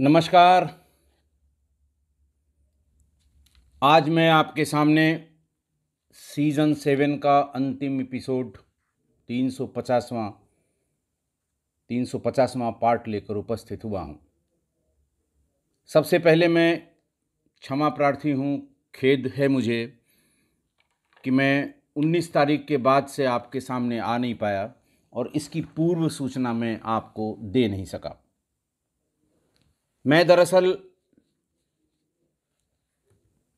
नमस्कार आज मैं आपके सामने सीज़न सेवन का अंतिम एपिसोड तीन सौ पचासवा तीन सौ पचासवा पार्ट लेकर उपस्थित हुआ हूँ सबसे पहले मैं क्षमा प्रार्थी हूँ खेद है मुझे कि मैं 19 तारीख के बाद से आपके सामने आ नहीं पाया और इसकी पूर्व सूचना मैं आपको दे नहीं सका मैं दरअसल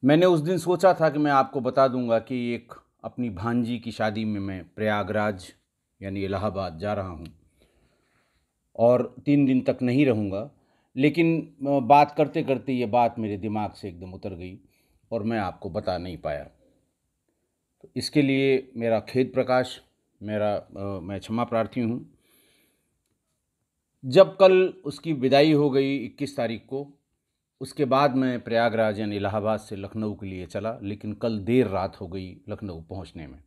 मैंने उस दिन सोचा था कि मैं आपको बता दूंगा कि एक अपनी भांजी की शादी में मैं प्रयागराज यानी इलाहाबाद जा रहा हूं और तीन दिन तक नहीं रहूंगा लेकिन बात करते करते ये बात मेरे दिमाग से एकदम उतर गई और मैं आपको बता नहीं पाया तो इसके लिए मेरा खेद प्रकाश मेरा मैं क्षमा प्रार्थी हूँ जब कल उसकी विदाई हो गई इक्कीस तारीख को उसके बाद मैं प्रयागराज यानी इलाहाबाद से लखनऊ के लिए चला लेकिन कल देर रात हो गई लखनऊ पहुंचने में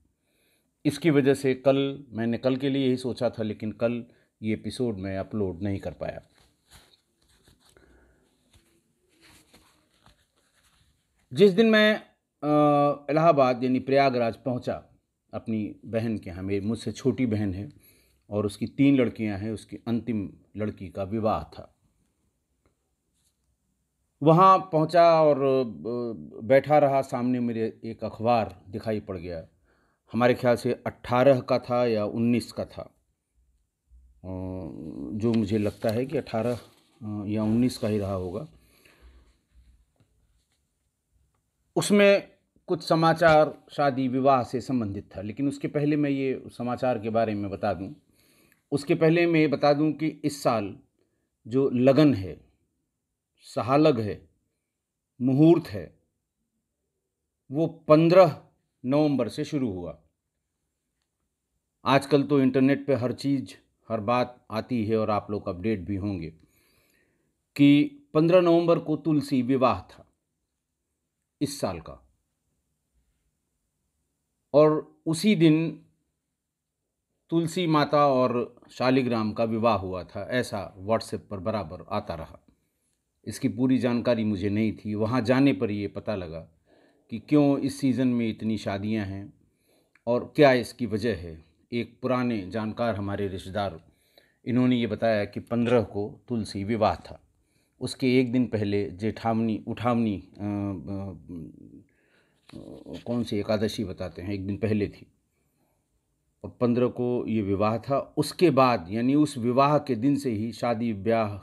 इसकी वजह से कल मैंने कल के लिए ही सोचा था लेकिन कल ये एपिसोड मैं अपलोड नहीं कर पाया जिस दिन मैं इलाहाबाद यानी प्रयागराज पहुंचा अपनी बहन के यहाँ मेरी मुझसे छोटी बहन है और उसकी तीन लड़कियां हैं उसकी अंतिम लड़की का विवाह था वहाँ पहुँचा और बैठा रहा सामने मेरे एक अखबार दिखाई पड़ गया हमारे ख्याल से अट्ठारह का था या उन्नीस का था जो मुझे लगता है कि अट्ठारह या उन्नीस का ही रहा होगा उसमें कुछ समाचार शादी विवाह से संबंधित था लेकिन उसके पहले मैं ये समाचार के बारे में बता दूं उसके पहले मैं ये बता दूं कि इस साल जो लगन है सहालग है मुहूर्त है वो पंद्रह नवंबर से शुरू हुआ आजकल तो इंटरनेट पे हर चीज़ हर बात आती है और आप लोग अपडेट भी होंगे कि पंद्रह नवंबर को तुलसी विवाह था इस साल का और उसी दिन तुलसी माता और शालिग्राम का विवाह हुआ था ऐसा व्हाट्सएप पर बराबर आता रहा इसकी पूरी जानकारी मुझे नहीं थी वहाँ जाने पर ये पता लगा कि क्यों इस सीज़न में इतनी शादियाँ हैं और क्या इसकी वजह है एक पुराने जानकार हमारे रिश्तेदार इन्होंने ये बताया कि पंद्रह को तुलसी विवाह था उसके एक दिन पहले जेठावनी उठावनी आ, आ, आ, कौन सी एकादशी बताते हैं एक दिन पहले थी पंद्रह को ये विवाह था उसके बाद यानी उस विवाह के दिन से ही शादी ब्याह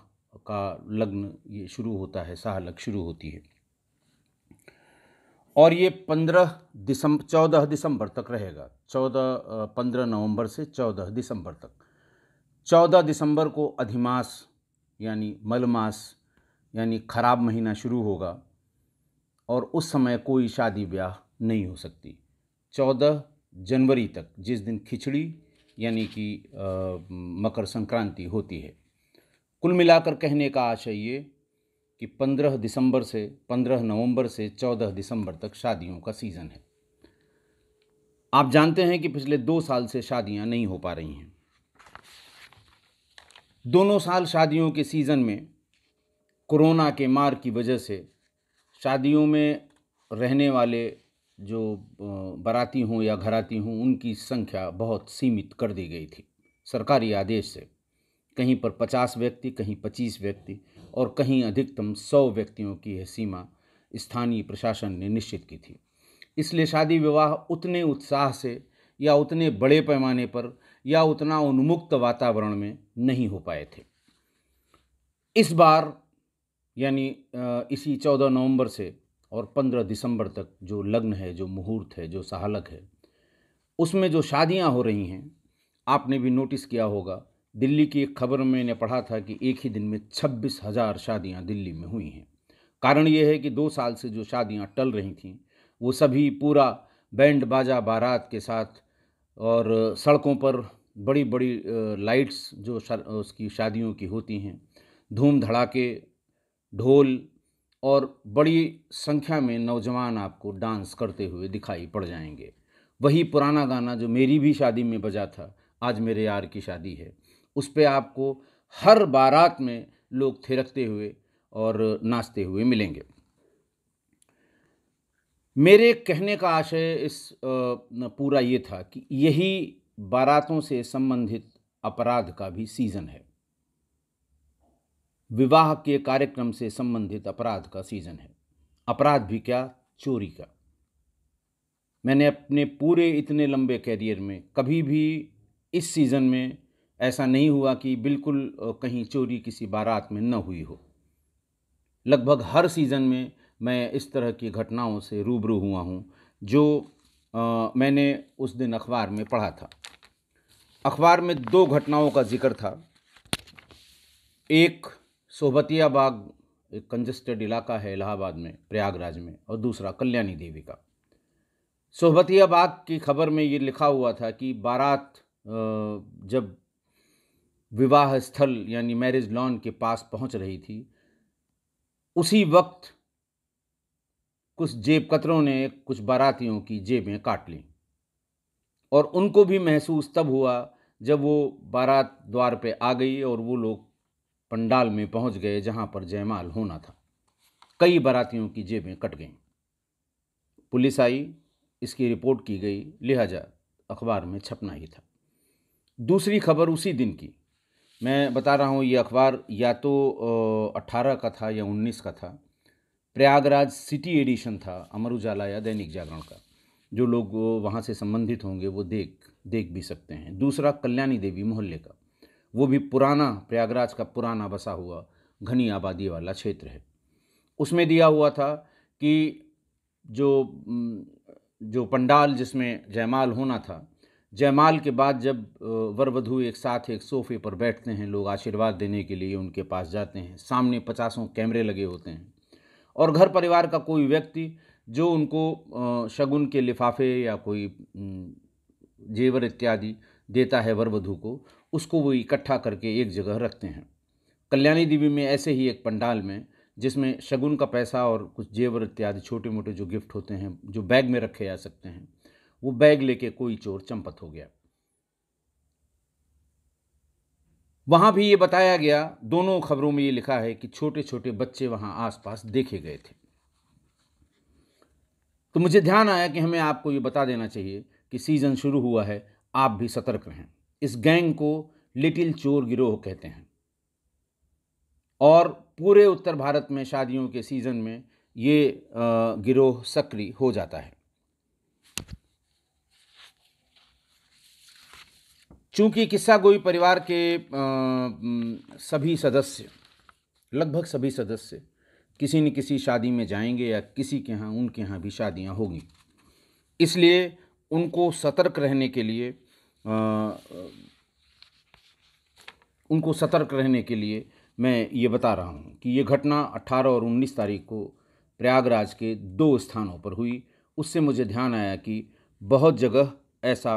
का लग्न ये शुरू होता है शाहलग शुरू होती है और ये पंद्रह दिसंबर चौदह दिसंबर तक रहेगा चौदह पंद्रह नवंबर से चौदह दिसंबर तक चौदह दिसंबर को अधिमास यानी मलमास यानी खराब महीना शुरू होगा और उस समय कोई शादी ब्याह नहीं हो सकती चौदह जनवरी तक जिस दिन खिचड़ी यानी कि मकर संक्रांति होती है कुल मिलाकर कहने का आशय ये कि 15 दिसंबर से 15 नवंबर से 14 दिसंबर तक शादियों का सीज़न है आप जानते हैं कि पिछले दो साल से शादियां नहीं हो पा रही हैं दोनों साल शादियों के सीज़न में कोरोना के मार की वजह से शादियों में रहने वाले जो बराती हों या घराती हों उनकी संख्या बहुत सीमित कर दी गई थी सरकारी आदेश से कहीं पर पचास व्यक्ति कहीं पच्चीस व्यक्ति और कहीं अधिकतम सौ व्यक्तियों की यह सीमा स्थानीय प्रशासन ने निश्चित की थी इसलिए शादी विवाह उतने उत्साह से या उतने बड़े पैमाने पर या उतना उन्मुक्त वातावरण में नहीं हो पाए थे इस बार यानी इसी चौदह नवंबर से और 15 दिसंबर तक जो लग्न है जो मुहूर्त है जो सहालक है उसमें जो शादियां हो रही हैं आपने भी नोटिस किया होगा दिल्ली की एक खबर में मैंने पढ़ा था कि एक ही दिन में छब्बीस हज़ार शादियाँ दिल्ली में हुई हैं कारण ये है कि दो साल से जो शादियाँ टल रही थीं वो सभी पूरा बैंड बाजा बारात के साथ और सड़कों पर बड़ी बड़ी लाइट्स जो शा, उसकी शादियों की होती हैं धूम धड़ाके ढोल और बड़ी संख्या में नौजवान आपको डांस करते हुए दिखाई पड़ जाएंगे वही पुराना गाना जो मेरी भी शादी में बजा था आज मेरे यार की शादी है उस पर आपको हर बारात में लोग थिरकते हुए और नाचते हुए मिलेंगे मेरे कहने का आशय इस पूरा ये था कि यही बारातों से संबंधित अपराध का भी सीज़न है विवाह के कार्यक्रम से संबंधित अपराध का सीजन है अपराध भी क्या चोरी का मैंने अपने पूरे इतने लंबे कैरियर में कभी भी इस सीज़न में ऐसा नहीं हुआ कि बिल्कुल कहीं चोरी किसी बारात में न हुई हो लगभग हर सीज़न में मैं इस तरह की घटनाओं से रूबरू हुआ हूँ जो आ, मैंने उस दिन अखबार में पढ़ा था अखबार में दो घटनाओं का जिक्र था एक सोबतिया बाग एक कंजस्टेड इलाका है इलाहाबाद में प्रयागराज में और दूसरा कल्याणी देवी का सोबतिया बाग की खबर में ये लिखा हुआ था कि बारात जब विवाह स्थल यानी मैरिज लॉन के पास पहुंच रही थी उसी वक्त कुछ जेब कतरों ने कुछ बारातियों की जेबें काट लीं और उनको भी महसूस तब हुआ जब वो बारात द्वार पे आ गई और वो लोग पंडाल में पहुंच गए जहां पर जयमाल होना था कई बारातियों की जेबें कट गईं पुलिस आई इसकी रिपोर्ट की गई लिहाजा अखबार में छपना ही था दूसरी खबर उसी दिन की मैं बता रहा हूँ ये अखबार या तो अट्ठारह का था या उन्नीस का था प्रयागराज सिटी एडिशन था अमर उजाला या दैनिक जागरण का जो लोग वहाँ से संबंधित होंगे वो देख देख भी सकते हैं दूसरा कल्याणी देवी मोहल्ले का वो भी पुराना प्रयागराज का पुराना बसा हुआ घनी आबादी वाला क्षेत्र है उसमें दिया हुआ था कि जो जो पंडाल जिसमें जयमाल होना था जयमाल के बाद जब वर एक साथ एक सोफे पर बैठते हैं लोग आशीर्वाद देने के लिए उनके पास जाते हैं सामने पचासों कैमरे लगे होते हैं और घर परिवार का कोई व्यक्ति जो उनको शगुन के लिफाफे या कोई जेवर इत्यादि देता है वर वधू को उसको वो इकट्ठा करके एक जगह रखते हैं कल्याणी देवी में ऐसे ही एक पंडाल में जिसमें शगुन का पैसा और कुछ जेवर इत्यादि छोटे मोटे जो गिफ्ट होते हैं जो बैग में रखे जा सकते हैं वो बैग लेके कोई चोर चंपत हो गया वहाँ भी ये बताया गया दोनों खबरों में ये लिखा है कि छोटे छोटे बच्चे वहाँ आसपास देखे गए थे तो मुझे ध्यान आया कि हमें आपको ये बता देना चाहिए कि सीज़न शुरू हुआ है आप भी सतर्क रहें इस गैंग को लिटिल चोर गिरोह कहते हैं और पूरे उत्तर भारत में शादियों के सीज़न में ये गिरोह सक्रिय हो जाता है चूंकि किस्सा गोई परिवार के सभी सदस्य लगभग सभी सदस्य किसी न किसी शादी में जाएंगे या किसी के यहाँ उनके यहाँ भी शादियाँ होंगी इसलिए उनको सतर्क रहने के लिए उनको सतर्क रहने के लिए मैं ये बता रहा हूँ कि ये घटना 18 और 19 तारीख को प्रयागराज के दो स्थानों पर हुई उससे मुझे ध्यान आया कि बहुत जगह ऐसा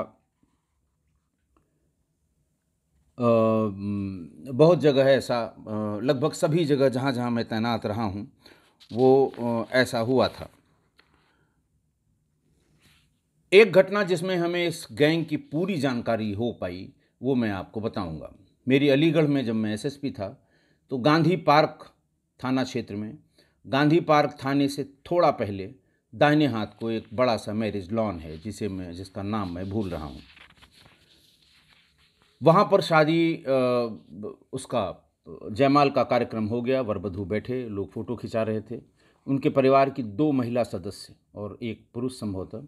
बहुत जगह ऐसा लगभग सभी जगह जहाँ जहाँ मैं तैनात रहा हूँ वो ऐसा हुआ था एक घटना जिसमें हमें इस गैंग की पूरी जानकारी हो पाई वो मैं आपको बताऊंगा। मेरी अलीगढ़ में जब मैं एसएसपी था तो गांधी पार्क थाना क्षेत्र में गांधी पार्क थाने से थोड़ा पहले दाहिने हाथ को एक बड़ा सा मैरिज लॉन है जिसे मैं जिसका नाम मैं भूल रहा हूँ वहाँ पर शादी उसका जयमाल का कार्यक्रम हो गया वर बैठे लोग फ़ोटो खिंचा रहे थे उनके परिवार की दो महिला सदस्य और एक पुरुष संभवतः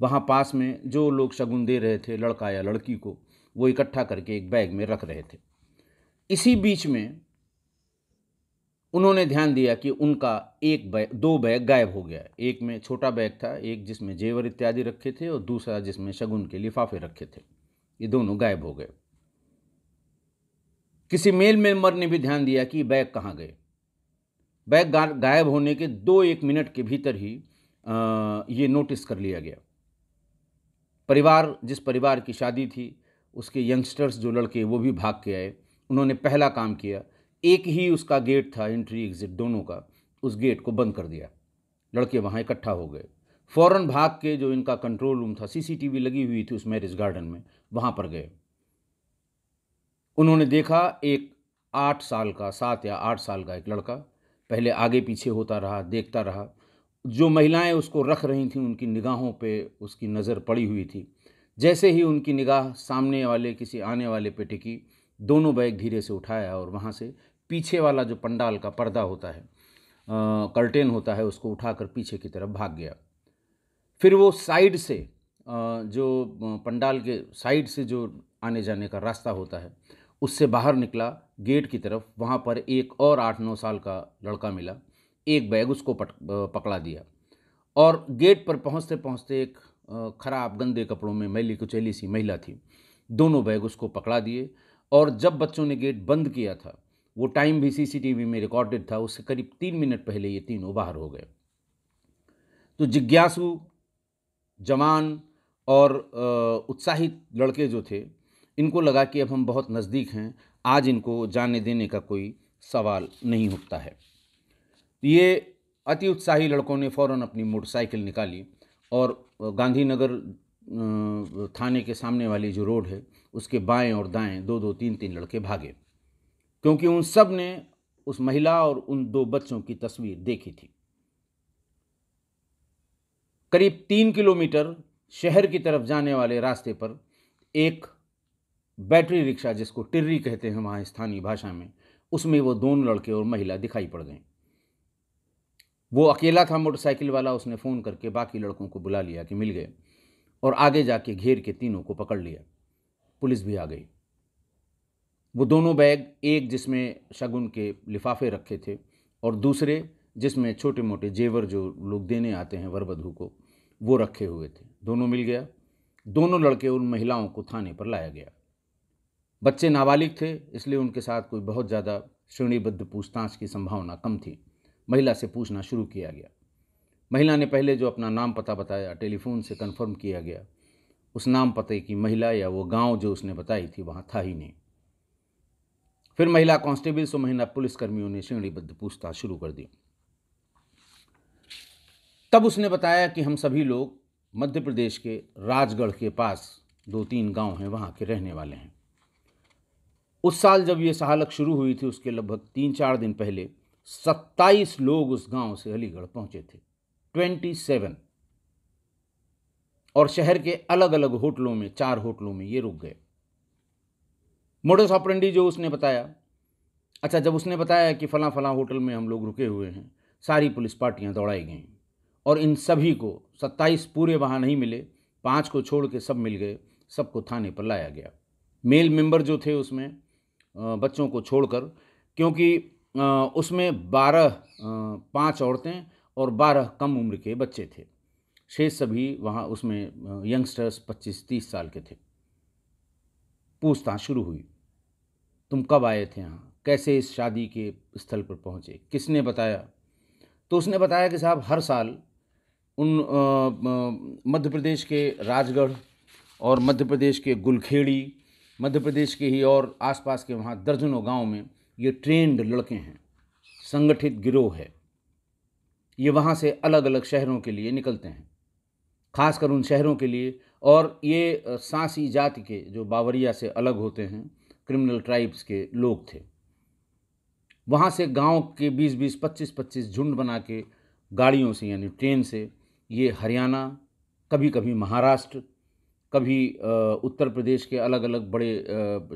वहाँ पास में जो लोग शगुन दे रहे थे लड़का या लड़की को वो इकट्ठा करके एक बैग में रख रहे थे इसी बीच में उन्होंने ध्यान दिया कि उनका एक बैग दो बैग गायब हो गया एक में छोटा बैग था एक जिसमें जेवर इत्यादि रखे थे और दूसरा जिसमें शगुन के लिफाफे रखे थे ये दोनों गायब हो गए किसी मेल मेम्बर ने भी ध्यान दिया कि बैग कहाँ गए बैग गायब होने के दो एक मिनट के भीतर ही आ, ये नोटिस कर लिया गया परिवार जिस परिवार की शादी थी उसके यंगस्टर्स जो लड़के वो भी भाग के आए उन्होंने पहला काम किया एक ही उसका गेट था एंट्री एग्ज़िट दोनों का उस गेट को बंद कर दिया लड़के वहाँ इकट्ठा हो गए फ़ौरन भाग के जो इनका कंट्रोल रूम था सीसीटीवी लगी हुई थी उस मैरिज गार्डन में वहाँ पर गए उन्होंने देखा एक आठ साल का सात या आठ साल का एक लड़का पहले आगे पीछे होता रहा देखता रहा जो महिलाएं उसको रख रही थीं उनकी निगाहों पे उसकी नज़र पड़ी हुई थी जैसे ही उनकी निगाह सामने वाले किसी आने वाले पे टिकी दोनों बैग धीरे से उठाया और वहाँ से पीछे वाला जो पंडाल का पर्दा होता है कर्टेन होता है उसको उठाकर पीछे की तरफ भाग गया फिर वो साइड से जो पंडाल के साइड से जो आने जाने का रास्ता होता है उससे बाहर निकला गेट की तरफ वहाँ पर एक और आठ नौ साल का लड़का मिला एक बैग उसको पकड़ा दिया और गेट पर पहुंचते पहुंचते एक खराब गंदे कपड़ों में मैली कुचैली सी महिला थी दोनों बैग उसको पकड़ा दिए और जब बच्चों ने गेट बंद किया था वो टाइम भी सीसीटीवी में रिकॉर्डेड था उससे करीब तीन मिनट पहले ये तीनों बाहर हो गए तो जिज्ञासु जवान और उत्साहित लड़के जो थे इनको लगा कि अब हम बहुत नज़दीक हैं आज इनको जाने देने का कोई सवाल नहीं उठता है तो ये अति उत्साही लड़कों ने फ़ौरन अपनी मोटरसाइकिल निकाली और गांधीनगर थाने के सामने वाली जो रोड है उसके बाएं और दाएं दो दो तीन तीन लड़के भागे क्योंकि उन सब ने उस महिला और उन दो बच्चों की तस्वीर देखी थी करीब तीन किलोमीटर शहर की तरफ जाने वाले रास्ते पर एक बैटरी रिक्शा जिसको टिर्री कहते हैं वहाँ स्थानीय भाषा में उसमें वो दोनों लड़के और महिला दिखाई पड़ गए वो अकेला था मोटरसाइकिल वाला उसने फ़ोन करके बाकी लड़कों को बुला लिया कि मिल गए और आगे जाके घेर के तीनों को पकड़ लिया पुलिस भी आ गई वो दोनों बैग एक जिसमें शगुन के लिफाफे रखे थे और दूसरे जिसमें छोटे मोटे जेवर जो लोग देने आते हैं वरबधू को वो रखे हुए थे दोनों मिल गया दोनों लड़के उन महिलाओं को थाने पर लाया गया बच्चे नाबालिग थे इसलिए उनके साथ कोई बहुत ज़्यादा श्रेणीबद्ध पूछताछ की संभावना कम थी महिला से पूछना शुरू किया गया महिला ने पहले जो अपना नाम पता बताया टेलीफोन से कंफर्म किया गया उस नाम पते की महिला या वो गांव जो उसने बताई थी वहाँ था ही नहीं फिर महिला कांस्टेबल से महिला पुलिसकर्मियों ने श्रेणीबद्ध पूछताछ शुरू कर दी तब उसने बताया कि हम सभी लोग मध्य प्रदेश के राजगढ़ के पास दो तीन गांव हैं वहाँ के रहने वाले हैं उस साल जब ये सहालक शुरू हुई थी उसके लगभग तीन चार दिन पहले सत्ताईस लोग उस गांव से अलीगढ़ पहुंचे थे ट्वेंटी सेवन और शहर के अलग अलग होटलों में चार होटलों में ये रुक गए मोडस ऑपरेंडी जो उसने बताया अच्छा जब उसने बताया कि फला फला होटल में हम लोग रुके हुए हैं सारी पुलिस पार्टियां दौड़ाई गई और इन सभी को सत्ताईस पूरे वहां नहीं मिले पांच को छोड़ के सब मिल गए सबको थाने पर लाया गया मेल मेंबर जो थे उसमें बच्चों को छोड़कर क्योंकि उसमें बारह पाँच औरतें और बारह कम उम्र के बच्चे थे शेष सभी वहाँ उसमें यंगस्टर्स पच्चीस तीस साल के थे पूछताछ शुरू हुई तुम कब आए थे यहाँ कैसे इस शादी के स्थल पर पहुँचे किसने बताया तो उसने बताया कि साहब हर साल उन मध्य प्रदेश के राजगढ़ और मध्य प्रदेश के गुलखेड़ी मध्य प्रदेश के ही और आसपास के वहाँ दर्जनों गांव में ये ट्रेंड लड़के हैं संगठित गिरोह है ये वहाँ से अलग अलग शहरों के लिए निकलते हैं खासकर उन शहरों के लिए और ये सांसी जाति के जो बावरिया से अलग होते हैं क्रिमिनल ट्राइब्स के लोग थे वहाँ से गांव के 20-20, 25-25 झुंड बना के गाड़ियों से यानी ट्रेन से ये हरियाणा कभी कभी महाराष्ट्र कभी उत्तर प्रदेश के अलग अलग बड़े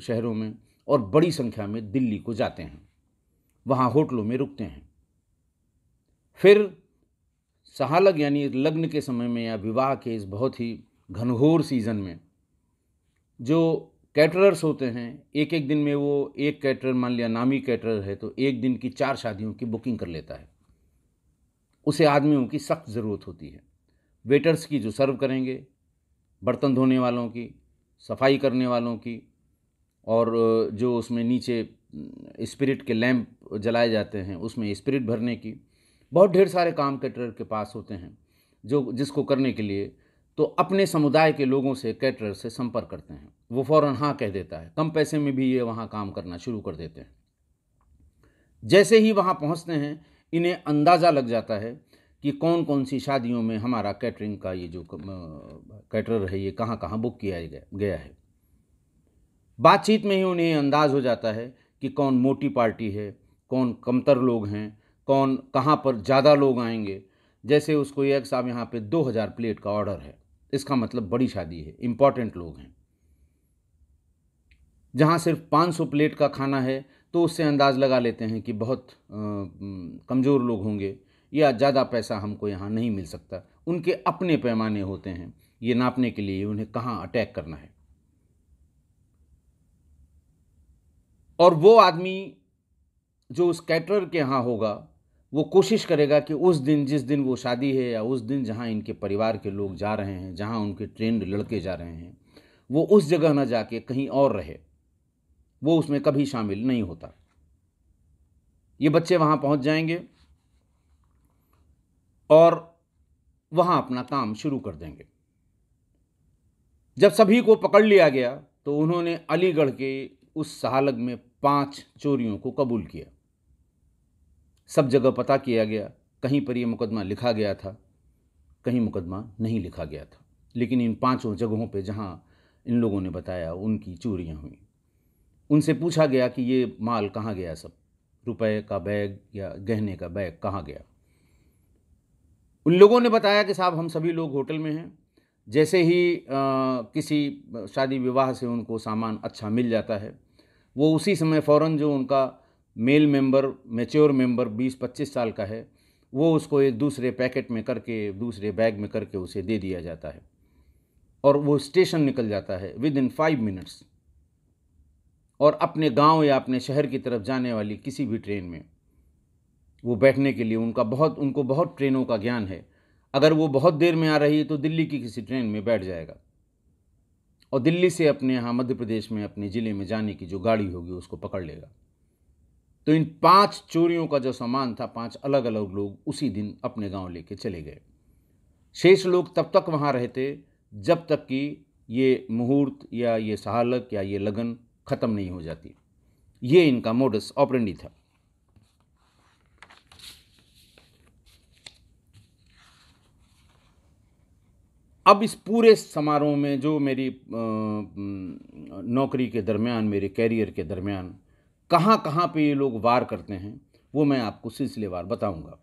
शहरों में और बड़ी संख्या में दिल्ली को जाते हैं वहाँ होटलों में रुकते हैं फिर सहालग यानी लग्न के समय में या विवाह के इस बहुत ही घनघोर सीज़न में जो कैटरर्स होते हैं एक एक दिन में वो एक कैटरर मान लिया नामी कैटरर है तो एक दिन की चार शादियों की बुकिंग कर लेता है उसे आदमियों की सख्त ज़रूरत होती है वेटर्स की जो सर्व करेंगे बर्तन धोने वालों की सफाई करने वालों की और जो उसमें नीचे स्पिरिट के लैंप जलाए जाते हैं उसमें स्पिरिट भरने की बहुत ढेर सारे काम कैटर के पास होते हैं जो जिसको करने के लिए तो अपने समुदाय के लोगों से कैटर से संपर्क करते हैं वो फ़ौर हाँ कह देता है कम पैसे में भी ये वहाँ काम करना शुरू कर देते हैं जैसे ही वहाँ पहुँचते हैं इन्हें अंदाज़ा लग जाता है कि कौन कौन सी शादियों में हमारा कैटरिंग का ये जो कैटर है ये कहाँ कहाँ बुक किया गया है बातचीत में ही उन्हें अंदाज हो जाता है कि कौन मोटी पार्टी है कौन कमतर लोग हैं कौन कहाँ पर ज़्यादा लोग आएंगे जैसे उसको एक साहब यहाँ पे दो हज़ार प्लेट का ऑर्डर है इसका मतलब बड़ी शादी है इम्पॉर्टेंट लोग हैं जहाँ सिर्फ पाँच सौ प्लेट का खाना है तो उससे अंदाज़ लगा लेते हैं कि बहुत कमज़ोर लोग होंगे या ज़्यादा पैसा हमको यहाँ नहीं मिल सकता उनके अपने पैमाने होते हैं ये नापने के लिए उन्हें कहाँ अटैक करना है और वो आदमी जो उस कैटर के यहाँ होगा वो कोशिश करेगा कि उस दिन जिस दिन वो शादी है या उस दिन जहाँ इनके परिवार के लोग जा रहे हैं जहाँ उनके ट्रेंड लड़के जा रहे हैं वो उस जगह ना जाके कहीं और रहे वो उसमें कभी शामिल नहीं होता ये बच्चे वहाँ पहुँच जाएंगे और वहाँ अपना काम शुरू कर देंगे जब सभी को पकड़ लिया गया तो उन्होंने अलीगढ़ के उस सहालग में पांच चोरियों को कबूल किया सब जगह पता किया गया कहीं पर यह मुकदमा लिखा गया था कहीं मुकदमा नहीं लिखा गया था लेकिन इन पांचों जगहों पे जहां इन लोगों ने बताया उनकी चोरियां हुई उनसे पूछा गया कि ये माल कहाँ गया सब रुपए का बैग या गहने का बैग कहाँ गया उन लोगों ने बताया कि साहब हम सभी लोग होटल में हैं जैसे ही आ, किसी शादी विवाह से उनको सामान अच्छा मिल जाता है वो उसी समय फ़ौर जो उनका मेल मेंबर मेच्योर मेंबर 20-25 साल का है वो उसको एक दूसरे पैकेट में करके दूसरे बैग में करके उसे दे दिया जाता है और वो स्टेशन निकल जाता है विद इन फाइव मिनट्स और अपने गांव या अपने शहर की तरफ जाने वाली किसी भी ट्रेन में वो बैठने के लिए उनका बहुत उनको बहुत ट्रेनों का ज्ञान है अगर वो बहुत देर में आ रही है तो दिल्ली की किसी ट्रेन में बैठ जाएगा और दिल्ली से अपने यहाँ मध्य प्रदेश में अपने ज़िले में जाने की जो गाड़ी होगी उसको पकड़ लेगा तो इन पांच चोरियों का जो सामान था पांच अलग अलग लोग उसी दिन अपने गांव लेके चले गए शेष लोग तब तक वहाँ रहते जब तक कि ये मुहूर्त या ये सहालक या ये लगन ख़त्म नहीं हो जाती ये इनका मोडस ऑपरेंडी था अब इस पूरे समारोह में जो मेरी नौकरी के दरमियान मेरे कैरियर के दरमियान कहाँ कहाँ पे ये लोग वार करते हैं वो मैं आपको सिलसिलेवार बताऊंगा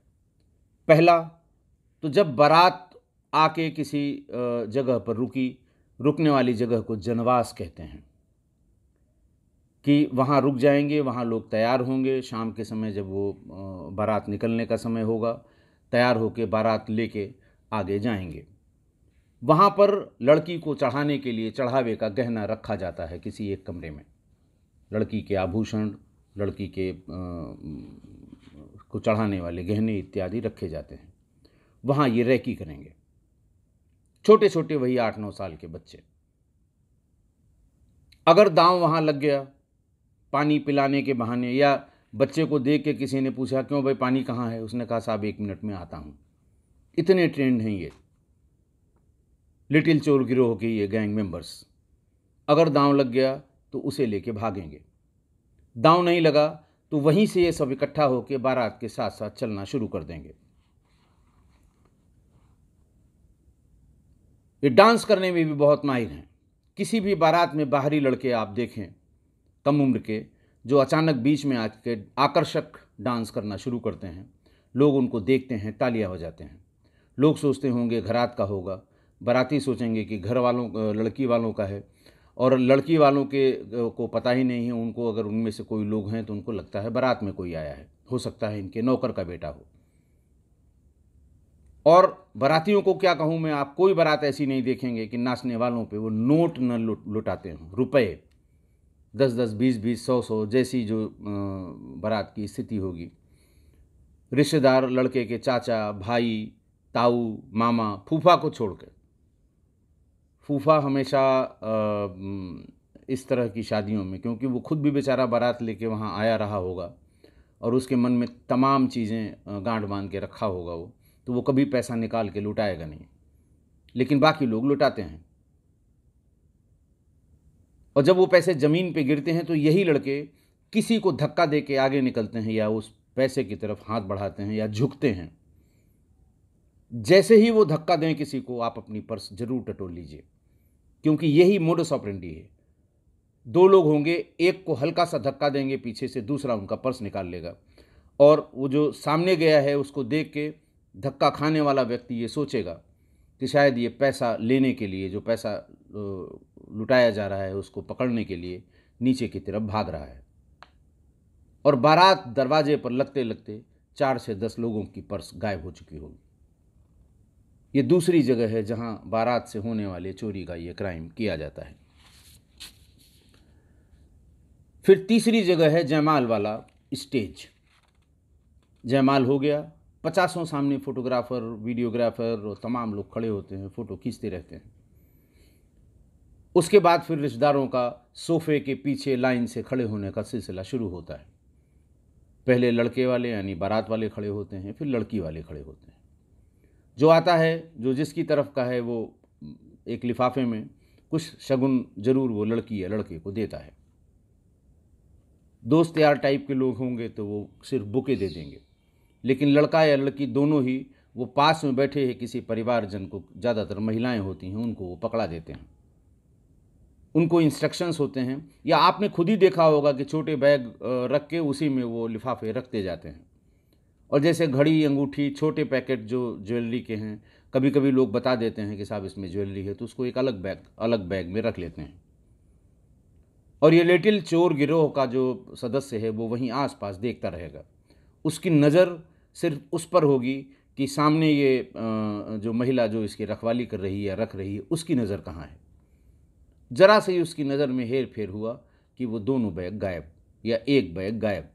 पहला तो जब बारात आके किसी जगह पर रुकी रुकने वाली जगह को जनवास कहते हैं कि वहाँ रुक जाएंगे वहाँ लोग तैयार होंगे शाम के समय जब वो बारात निकलने का समय होगा तैयार होकर बारात लेके आगे जाएंगे वहाँ पर लड़की को चढ़ाने के लिए चढ़ावे का गहना रखा जाता है किसी एक कमरे में लड़की के आभूषण लड़की के आ, को चढ़ाने वाले गहने इत्यादि रखे जाते हैं वहाँ ये रैकी करेंगे छोटे छोटे वही आठ नौ साल के बच्चे अगर दांव वहाँ लग गया पानी पिलाने के बहाने या बच्चे को देख के किसी ने पूछा क्यों भाई पानी कहाँ है उसने कहा साहब एक मिनट में आता हूँ इतने ट्रेंड हैं ये लिटिल चोर गिरोह के ये गैंग मेंबर्स अगर दांव लग गया तो उसे लेके भागेंगे दांव नहीं लगा तो वहीं से ये सब इकट्ठा होकर बारात के साथ साथ चलना शुरू कर देंगे ये डांस करने में भी बहुत माहिर हैं किसी भी बारात में बाहरी लड़के आप देखें कम उम्र के जो अचानक बीच में आके के आकर्षक डांस करना शुरू करते हैं लोग उनको देखते हैं तालियां बजाते हैं लोग सोचते होंगे घरात का होगा बराती सोचेंगे कि घर वालों लड़की वालों का है और लड़की वालों के को पता ही नहीं है उनको अगर उनमें से कोई लोग हैं तो उनको लगता है बारात में कोई आया है हो सकता है इनके नौकर का बेटा हो और बारातियों को क्या कहूँ मैं आप कोई बारात ऐसी नहीं देखेंगे कि नाचने वालों पे वो नोट न लुटाते हों रुपये दस दस बीस बीस सौ सौ जैसी जो बारात की स्थिति होगी रिश्तेदार लड़के के चाचा भाई ताऊ मामा फूफा को छोड़कर फूफा हमेशा इस तरह की शादियों में क्योंकि वो खुद भी बेचारा बारात लेके वहाँ आया रहा होगा और उसके मन में तमाम चीज़ें गांठ बांध के रखा होगा वो तो वो कभी पैसा निकाल के लुटाएगा नहीं लेकिन बाकी लोग लुटाते हैं और जब वो पैसे ज़मीन पे गिरते हैं तो यही लड़के किसी को धक्का दे के आगे निकलते हैं या उस पैसे की तरफ हाथ बढ़ाते हैं या झुकते हैं जैसे ही वो धक्का दें किसी को आप अपनी पर्स जरूर टटोल लीजिए क्योंकि यही मोडस ऑपरेंडी है दो लोग होंगे एक को हल्का सा धक्का देंगे पीछे से दूसरा उनका पर्स निकाल लेगा और वो जो सामने गया है उसको देख के धक्का खाने वाला व्यक्ति ये सोचेगा कि शायद ये पैसा लेने के लिए जो पैसा लुटाया जा रहा है उसको पकड़ने के लिए नीचे की तरफ भाग रहा है और बारात दरवाजे पर लगते लगते चार से दस लोगों की पर्स गायब हो चुकी होगी ये दूसरी जगह है जहां बारात से होने वाले चोरी का ये क्राइम किया जाता है फिर तीसरी जगह है जयमाल वाला स्टेज जयमाल हो गया पचासों सामने फोटोग्राफर वीडियोग्राफर और तमाम लोग खड़े होते हैं फ़ोटो खींचते रहते हैं उसके बाद फिर रिश्तेदारों का सोफे के पीछे लाइन से खड़े होने का सिलसिला शुरू होता है पहले लड़के वाले यानी बारात वाले खड़े होते हैं फिर लड़की वाले खड़े होते हैं जो आता है जो जिसकी तरफ का है वो एक लिफाफे में कुछ शगुन ज़रूर वो लड़की या लड़के को देता है दोस्त यार टाइप के लोग होंगे तो वो सिर्फ बुके दे देंगे लेकिन लड़का या लड़की दोनों ही वो पास में बैठे हैं किसी परिवारजन को ज़्यादातर महिलाएं होती हैं उनको वो पकड़ा देते हैं उनको इंस्ट्रक्शंस होते हैं या आपने खुद ही देखा होगा कि छोटे बैग रख के उसी में वो लिफाफे रखते जाते हैं और जैसे घड़ी अंगूठी छोटे पैकेट जो ज्वेलरी के हैं कभी कभी लोग बता देते हैं कि साहब इसमें ज्वेलरी है तो उसको एक अलग बैग अलग बैग में रख लेते हैं और ये लिटिल चोर गिरोह का जो सदस्य है वो वहीं आसपास देखता रहेगा उसकी नज़र सिर्फ उस पर होगी कि सामने ये जो महिला जो इसकी रखवाली कर रही है या रख रही है उसकी नज़र कहाँ है ज़रा से ही उसकी नज़र में हेर फेर हुआ कि वो दोनों बैग गायब या एक बैग गायब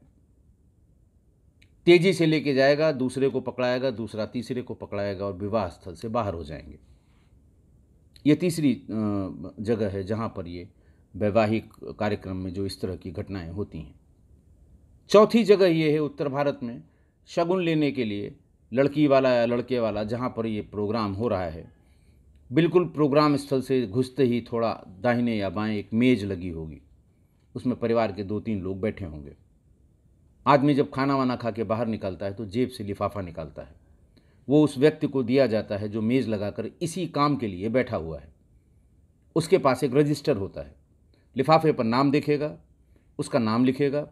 तेजी से लेके जाएगा दूसरे को पकड़ाएगा दूसरा तीसरे को पकड़ाएगा और विवाह स्थल से बाहर हो जाएंगे ये तीसरी जगह है जहाँ पर ये वैवाहिक कार्यक्रम में जो इस तरह की घटनाएं होती हैं चौथी जगह ये है उत्तर भारत में शगुन लेने के लिए लड़की वाला या लड़के वाला जहाँ पर ये प्रोग्राम हो रहा है बिल्कुल प्रोग्राम स्थल से घुसते ही थोड़ा दाहिने या बाएं एक मेज़ लगी होगी उसमें परिवार के दो तीन लोग बैठे होंगे आदमी जब खाना वाना खा के बाहर निकलता है तो जेब से लिफाफा निकालता है वो उस व्यक्ति को दिया जाता है जो मेज़ लगाकर इसी काम के लिए बैठा हुआ है उसके पास एक रजिस्टर होता है लिफाफे पर नाम देखेगा उसका नाम लिखेगा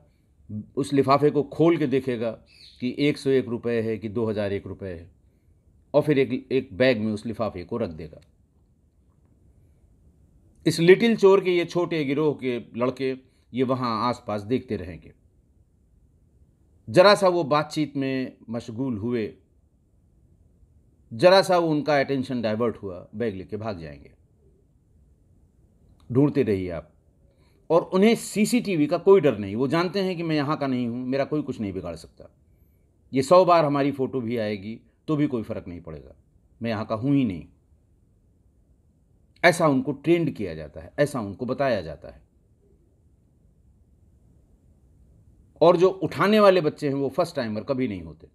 उस लिफाफे को खोल के देखेगा कि एक सौ एक रुपये है कि दो हज़ार एक रुपये है और फिर एक एक बैग में उस लिफाफे को रख देगा इस लिटिल चोर के ये छोटे गिरोह के लड़के ये वहाँ आसपास देखते रहेंगे ज़रा सा वो बातचीत में मशगूल हुए ज़रा सा वो उनका अटेंशन डाइवर्ट हुआ बैग लेके भाग जाएंगे ढूंढते रहिए आप और उन्हें सीसीटीवी का कोई डर नहीं वो जानते हैं कि मैं यहाँ का नहीं हूँ मेरा कोई कुछ नहीं बिगाड़ सकता ये सौ बार हमारी फ़ोटो भी आएगी तो भी कोई फ़र्क नहीं पड़ेगा मैं यहाँ का हूँ ही नहीं ऐसा उनको ट्रेंड किया जाता है ऐसा उनको बताया जाता है और जो उठाने वाले बच्चे हैं वो फर्स्ट टाइमर कभी नहीं होते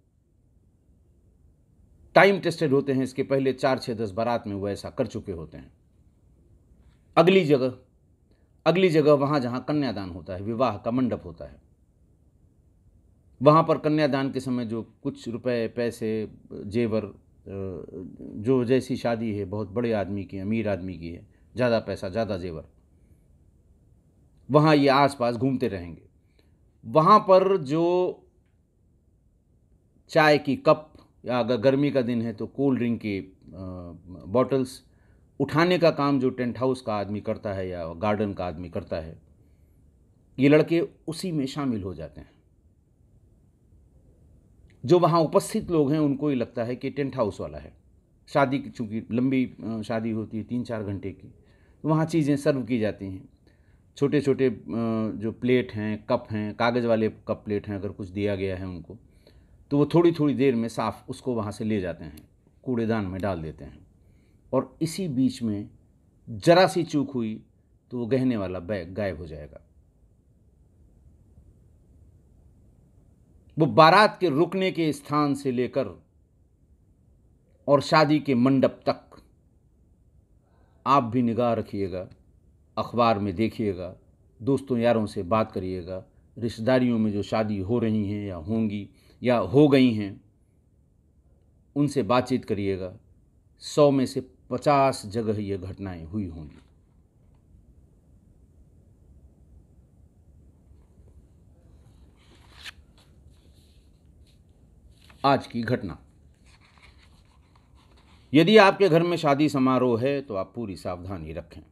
टाइम टेस्टेड होते हैं इसके पहले चार छः दस बारात में वो ऐसा कर चुके होते हैं अगली जगह अगली जगह वहाँ जहाँ कन्यादान होता है विवाह का मंडप होता है वहाँ पर कन्यादान के समय जो कुछ रुपए पैसे जेवर जो जैसी शादी है बहुत बड़े आदमी की अमीर आदमी की है ज़्यादा पैसा ज़्यादा जेवर वहाँ ये आसपास घूमते रहेंगे वहाँ पर जो चाय की कप या अगर गर्मी का दिन है तो कोल्ड ड्रिंक की बॉटल्स उठाने का काम जो टेंट हाउस का आदमी करता है या गार्डन का आदमी करता है ये लड़के उसी में शामिल हो जाते हैं जो वहाँ उपस्थित लोग हैं उनको ही लगता है कि टेंट हाउस वाला है शादी की चूँकि लंबी शादी होती है तीन चार घंटे की तो वहाँ चीज़ें सर्व की जाती हैं छोटे छोटे जो प्लेट हैं कप हैं कागज़ वाले कप प्लेट हैं अगर कुछ दिया गया है उनको तो वो थोड़ी थोड़ी देर में साफ उसको वहाँ से ले जाते हैं कूड़ेदान में डाल देते हैं और इसी बीच में जरा सी चूक हुई तो वो गहने वाला बैग गायब हो जाएगा वो बारात के रुकने के स्थान से लेकर और शादी के मंडप तक आप भी निगाह रखिएगा अखबार में देखिएगा दोस्तों यारों से बात करिएगा रिश्तेदारियों में जो शादी हो रही हैं या होंगी या हो गई हैं उनसे बातचीत करिएगा सौ में से पचास जगह ये घटनाएं हुई होंगी आज की घटना यदि आपके घर में शादी समारोह है तो आप पूरी सावधानी रखें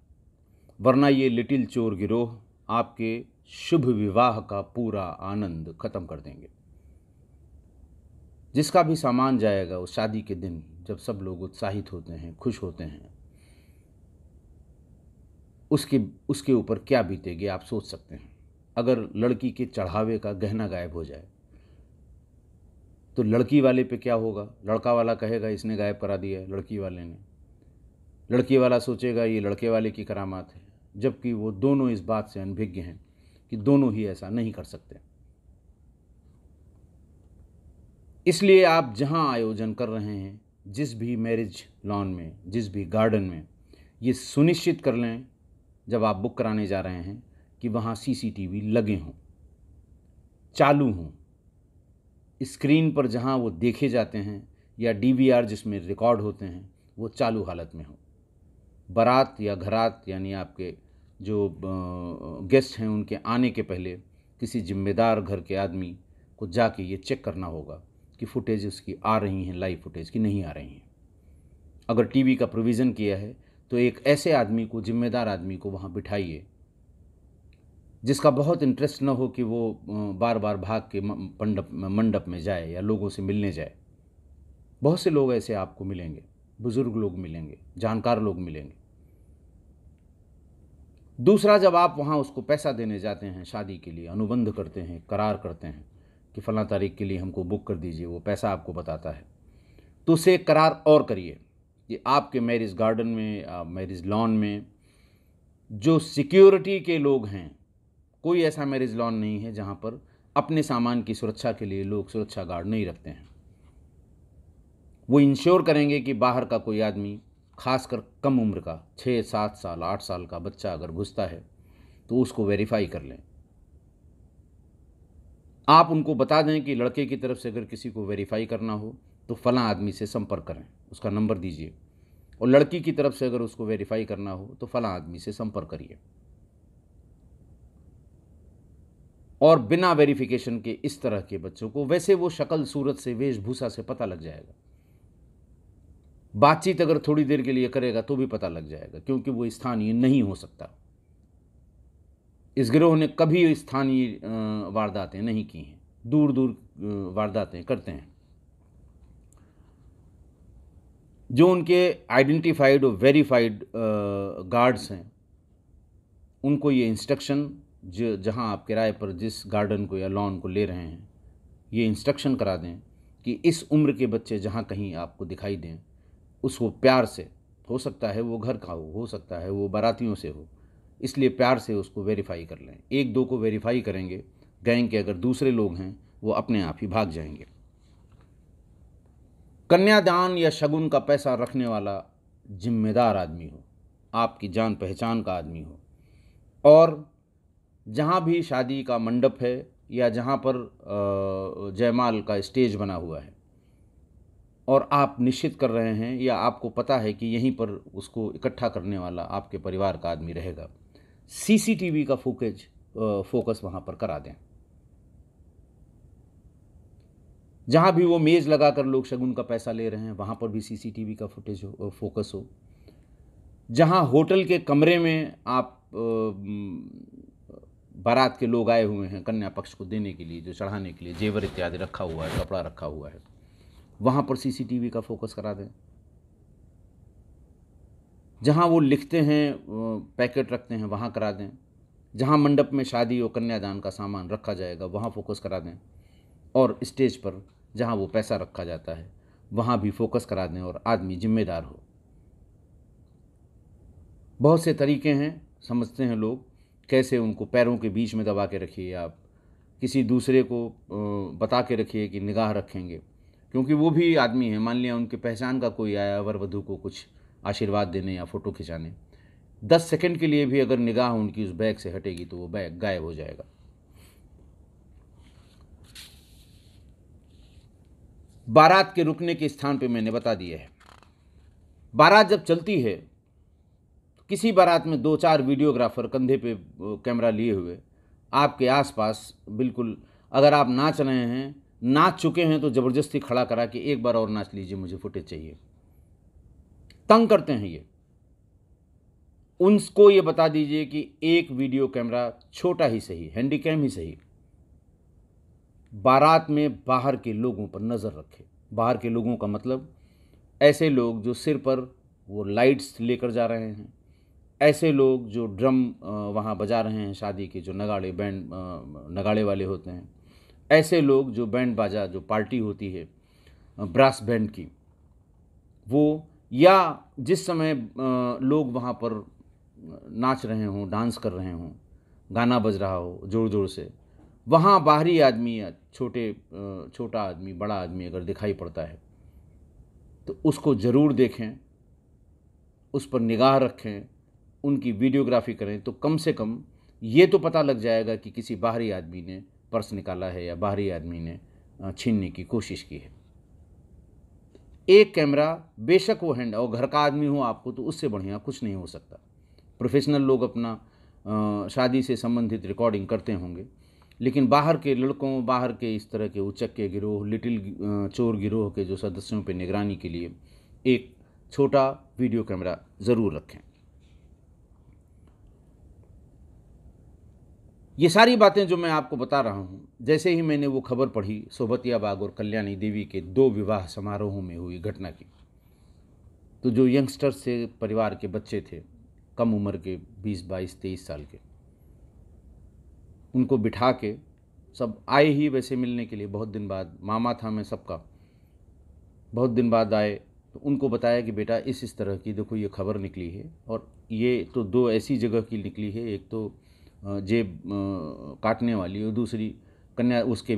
वरना ये लिटिल चोर गिरोह आपके शुभ विवाह का पूरा आनंद खत्म कर देंगे जिसका भी सामान जाएगा उस शादी के दिन जब सब लोग उत्साहित होते हैं खुश होते हैं उसके उसके ऊपर क्या बीतेगी आप सोच सकते हैं अगर लड़की के चढ़ावे का गहना गायब हो जाए तो लड़की वाले पे क्या होगा लड़का वाला कहेगा इसने गायब करा दिया है लड़की वाले ने लड़की वाला सोचेगा ये लड़के वाले की करामात है जबकि वो दोनों इस बात से अनभिज्ञ हैं कि दोनों ही ऐसा नहीं कर सकते इसलिए आप जहां आयोजन कर रहे हैं जिस भी मैरिज लॉन में जिस भी गार्डन में ये सुनिश्चित कर लें जब आप बुक कराने जा रहे हैं कि वहाँ सीसीटीवी लगे हों चालू हों स्क्रीन पर जहाँ वो देखे जाते हैं या डीवीआर जिसमें रिकॉर्ड होते हैं वो चालू हालत में हो बारात या घरात यानी आपके जो गेस्ट हैं उनके आने के पहले किसी जिम्मेदार घर के आदमी को जाके ये चेक करना होगा कि फुटेज उसकी आ रही हैं लाइव फुटेज की नहीं आ रही हैं अगर टीवी का प्रोविज़न किया है तो एक ऐसे आदमी को जिम्मेदार आदमी को वहाँ बिठाइए जिसका बहुत इंटरेस्ट न हो कि वो बार बार भाग के मंडप मंडप में जाए या लोगों से मिलने जाए बहुत से लोग ऐसे आपको मिलेंगे बुज़ुर्ग लोग मिलेंगे जानकार लोग मिलेंगे दूसरा जब आप वहाँ उसको पैसा देने जाते हैं शादी के लिए अनुबंध करते हैं करार करते हैं कि फ़ला तारीख के लिए हमको बुक कर दीजिए वो पैसा आपको बताता है तो उसे करार और करिए कि आपके मैरिज गार्डन में मैरिज लॉन में जो सिक्योरिटी के लोग हैं कोई ऐसा मैरिज लॉन नहीं है जहाँ पर अपने सामान की सुरक्षा के लिए लोग सुरक्षा गार्ड नहीं रखते हैं वो इंश्योर करेंगे कि बाहर का कोई आदमी खासकर कम उम्र का छः सात साल आठ साल का बच्चा अगर घुसता है तो उसको वेरीफाई कर लें आप उनको बता दें कि लड़के की तरफ से अगर किसी को वेरीफाई करना हो तो फलां आदमी से संपर्क करें उसका नंबर दीजिए और लड़की की तरफ से अगर उसको वेरीफाई करना हो तो फलां आदमी से संपर्क करिए और बिना वेरिफिकेशन के इस तरह के बच्चों को वैसे वो शक्ल सूरत से वेशभूषा से पता लग जाएगा बातचीत अगर थोड़ी देर के लिए करेगा तो भी पता लग जाएगा क्योंकि वो स्थानीय नहीं हो सकता इस ग्रोह ने कभी स्थानीय वारदातें नहीं की हैं दूर दूर वारदातें करते हैं जो उनके आइडेंटिफाइड और वेरीफाइड गार्ड्स हैं उनको ये इंस्ट्रक्शन जो जहाँ आप किराए पर जिस गार्डन को या लॉन को ले रहे हैं ये इंस्ट्रक्शन करा दें कि इस उम्र के बच्चे जहाँ कहीं आपको दिखाई दें उसको प्यार से हो सकता है वो घर का हो हो सकता है वो बारातियों से हो इसलिए प्यार से उसको वेरीफाई कर लें एक दो को वेरीफाई करेंगे गैंग के अगर दूसरे लोग हैं वो अपने आप ही भाग जाएंगे कन्यादान या शगुन का पैसा रखने वाला जिम्मेदार आदमी हो आपकी जान पहचान का आदमी हो और जहाँ भी शादी का मंडप है या जहाँ पर जयमाल का स्टेज बना हुआ है और आप निश्चित कर रहे हैं या आपको पता है कि यहीं पर उसको इकट्ठा करने वाला आपके परिवार का आदमी रहेगा सीसीटीवी का फोकेज फोकस वहाँ पर करा दें जहाँ भी वो मेज़ लगा कर लोग शगुन का पैसा ले रहे हैं वहाँ पर भी सीसीटीवी का फुटेज हो फोकस हो जहाँ होटल के कमरे में आप बारात के लोग आए हुए हैं कन्या पक्ष को देने के लिए जो चढ़ाने के लिए जेवर इत्यादि रखा हुआ है कपड़ा रखा हुआ है वहाँ पर सीसीटीवी का फोकस करा दें जहाँ वो लिखते हैं पैकेट रखते हैं वहाँ करा दें जहाँ मंडप में शादी और कन्यादान का सामान रखा जाएगा वहाँ फोकस करा दें और स्टेज पर जहाँ वो पैसा रखा जाता है वहाँ भी फोकस करा दें और आदमी जिम्मेदार हो बहुत से तरीके हैं समझते हैं लोग कैसे उनको पैरों के बीच में दबा के रखिए आप किसी दूसरे को बता के रखिए कि निगाह रखेंगे क्योंकि वो भी आदमी है मान लिया उनके पहचान का कोई आया वर वधु को कुछ आशीर्वाद देने या फ़ोटो खिंचाने दस सेकंड के लिए भी अगर निगाह उनकी उस बैग से हटेगी तो वो बैग गायब हो जाएगा बारात के रुकने के स्थान पे मैंने बता दिया है बारात जब चलती है तो किसी बारात में दो चार वीडियोग्राफर कंधे पे कैमरा लिए हुए आपके आसपास बिल्कुल अगर आप नाच रहे हैं नाच चुके हैं तो ज़बरदस्ती खड़ा करा के एक बार और नाच लीजिए मुझे फुटेज चाहिए तंग करते हैं ये उनको ये बता दीजिए कि एक वीडियो कैमरा छोटा ही सही हैंडीकैम ही सही बारात में बाहर के लोगों पर नज़र रखे बाहर के लोगों का मतलब ऐसे लोग जो सिर पर वो लाइट्स लेकर जा रहे हैं ऐसे लोग जो ड्रम वहाँ बजा रहे हैं शादी के जो नगाड़े बैंड नगाड़े वाले होते हैं ऐसे लोग जो बैंड बाजा जो पार्टी होती है ब्रास बैंड की वो या जिस समय लोग वहाँ पर नाच रहे हों डांस कर रहे हों गाना बज रहा हो ज़ोर ज़ोर से वहाँ बाहरी आदमी या छोटे छोटा आदमी बड़ा आदमी अगर दिखाई पड़ता है तो उसको ज़रूर देखें उस पर निगाह रखें उनकी वीडियोग्राफी करें तो कम से कम ये तो पता लग जाएगा कि किसी बाहरी आदमी ने पर्स निकाला है या बाहरी आदमी ने छीनने की कोशिश की है एक कैमरा बेशक वो हैंड और घर का आदमी हो आपको तो उससे बढ़िया कुछ नहीं हो सकता प्रोफेशनल लोग अपना शादी से संबंधित रिकॉर्डिंग करते होंगे लेकिन बाहर के लड़कों बाहर के इस तरह के उचक के गिरोह लिटिल चोर गिरोह के जो सदस्यों पर निगरानी के लिए एक छोटा वीडियो कैमरा ज़रूर रखें ये सारी बातें जो मैं आपको बता रहा हूँ जैसे ही मैंने वो खबर पढ़ी सोबतिया बाग और कल्याणी देवी के दो विवाह समारोहों में हुई घटना की तो जो यंगस्टर्स से परिवार के बच्चे थे कम उम्र के 20, 22, 23 साल के उनको बिठा के सब आए ही वैसे मिलने के लिए बहुत दिन बाद मामा था मैं सबका बहुत दिन बाद आए तो उनको बताया कि बेटा इस इस तरह की देखो ये खबर निकली है और ये तो दो ऐसी जगह की निकली है एक तो जेब काटने वाली और दूसरी कन्या उसके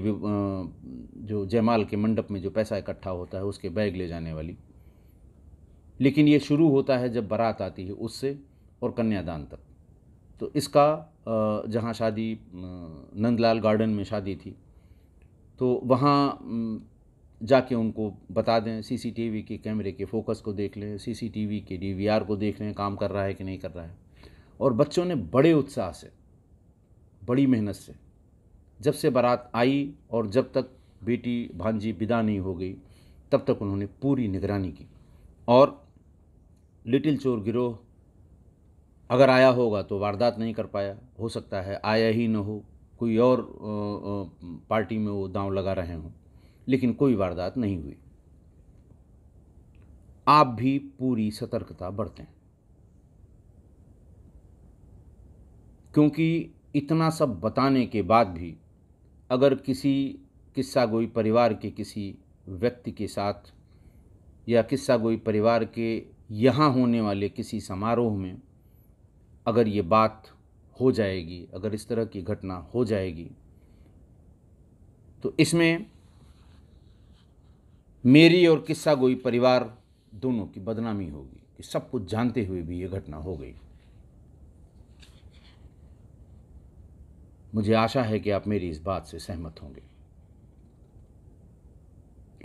जो जयमाल के मंडप में जो पैसा इकट्ठा होता है उसके बैग ले जाने वाली लेकिन ये शुरू होता है जब बारात आती है उससे और कन्यादान तक तो इसका जहाँ शादी नंदलाल गार्डन में शादी थी तो वहाँ जाके उनको बता दें सीसीटीवी के कैमरे के फोकस को देख लें सीसीटीवी के डीवीआर को देख लें काम कर रहा है कि नहीं कर रहा है और बच्चों ने बड़े उत्साह से बड़ी मेहनत से जब से बारात आई और जब तक बेटी भांजी विदा नहीं हो गई तब तक उन्होंने पूरी निगरानी की और लिटिल चोर गिरोह अगर आया होगा तो वारदात नहीं कर पाया हो सकता है आया ही न हो कोई और पार्टी में वो दांव लगा रहे हों लेकिन कोई वारदात नहीं हुई आप भी पूरी सतर्कता बरतें क्योंकि इतना सब बताने के बाद भी अगर किसी किस्सा गोई परिवार के किसी व्यक्ति के साथ या किस्सा गोई परिवार के यहाँ होने वाले किसी समारोह में अगर ये बात हो जाएगी अगर इस तरह की घटना हो जाएगी तो इसमें मेरी और किस्सा गोई परिवार दोनों की बदनामी होगी कि सब कुछ जानते हुए भी ये घटना हो गई मुझे आशा है कि आप मेरी इस बात से सहमत होंगे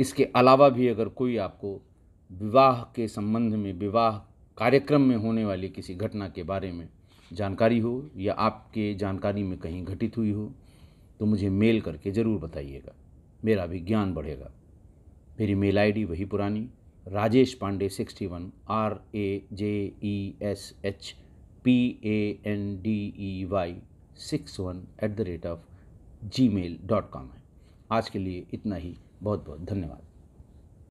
इसके अलावा भी अगर कोई आपको विवाह के संबंध में विवाह कार्यक्रम में होने वाली किसी घटना के बारे में जानकारी हो या आपके जानकारी में कहीं घटित हुई हो तो मुझे मेल करके ज़रूर बताइएगा मेरा भी ज्ञान बढ़ेगा मेरी मेल आईडी वही पुरानी Rajesh Pandey sixty one R A J E S H P A N D E Y six one eight the rate of Gmail dot com है आज के लिए इतना ही बहुत बहुत धन्यवाद